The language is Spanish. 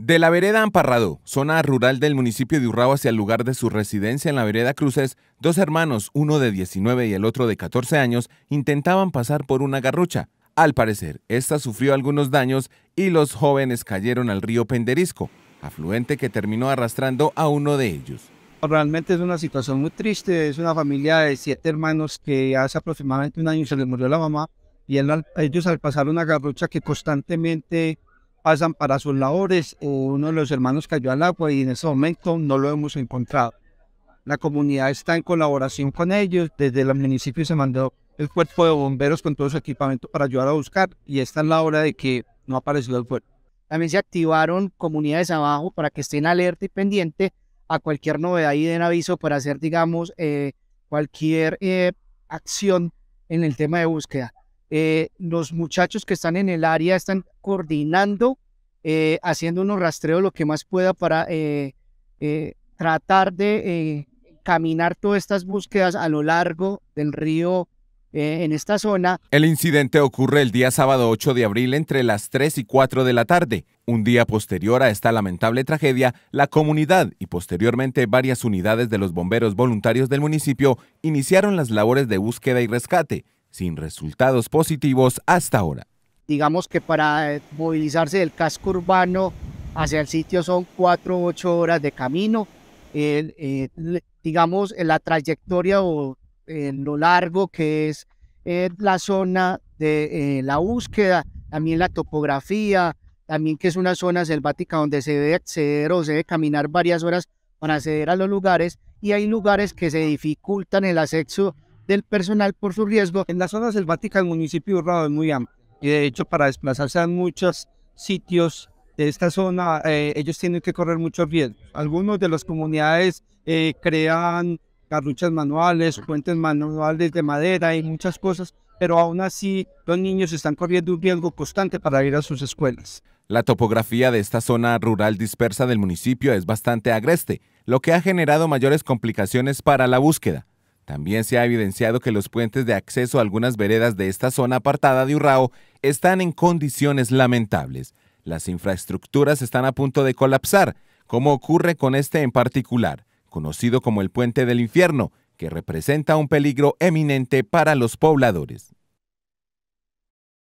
De la vereda Amparrado, zona rural del municipio de Urrao hacia el lugar de su residencia en la vereda Cruces, dos hermanos, uno de 19 y el otro de 14 años, intentaban pasar por una garrucha. Al parecer, esta sufrió algunos daños y los jóvenes cayeron al río Penderisco, afluente que terminó arrastrando a uno de ellos. Realmente es una situación muy triste, es una familia de siete hermanos que hace aproximadamente un año se les murió la mamá y ellos al pasar una garrucha que constantemente pasan para sus labores eh, uno de los hermanos cayó al agua y en ese momento no lo hemos encontrado. La comunidad está en colaboración con ellos, desde el municipio se mandó el cuerpo de bomberos con todo su equipamiento para ayudar a buscar y esta es la hora de que no apareció el cuerpo. También se activaron comunidades abajo para que estén alerta y pendiente a cualquier novedad y den aviso para hacer, digamos, eh, cualquier eh, acción en el tema de búsqueda. Eh, los muchachos que están en el área están coordinando, eh, haciendo unos rastreos lo que más pueda para eh, tratar de caminar todas estas búsquedas a lo largo del río en esta zona. El incidente ocurre el día sábado 8 de abril entre las 3 y 4 de la tarde. Un día posterior a esta lamentable tragedia, la comunidad y posteriormente varias unidades de los bomberos voluntarios del municipio iniciaron las labores de búsqueda y rescate sin resultados positivos hasta ahora. Digamos que para movilizarse del casco urbano hacia el sitio son 4 o 8 horas de camino. digamos, la trayectoria o en eh, lo largo que es eh, la zona de eh, la búsqueda, también la topografía, también que es una zona selvática donde se debe acceder o se debe caminar varias horas para acceder a los lugares y hay lugares que se dificultan el acceso del personal por su riesgo. En las zonas selváticas el municipio de es muy amplio y de hecho para desplazarse a muchos sitios de esta zona eh, ellos tienen que correr muchos riesgos. Algunos de las comunidades eh, crean carruchas manuales, puentes manuales de madera y muchas cosas, pero aún así los niños están corriendo un riesgo constante para ir a sus escuelas. La topografía de esta zona rural dispersa del municipio es bastante agreste, lo que ha generado mayores complicaciones para la búsqueda. También se ha evidenciado que los puentes de acceso a algunas veredas de esta zona apartada de Urrao están en condiciones lamentables. Las infraestructuras están a punto de colapsar, como ocurre con este en particular, conocido como el puente del infierno, que representa un peligro eminente para los pobladores.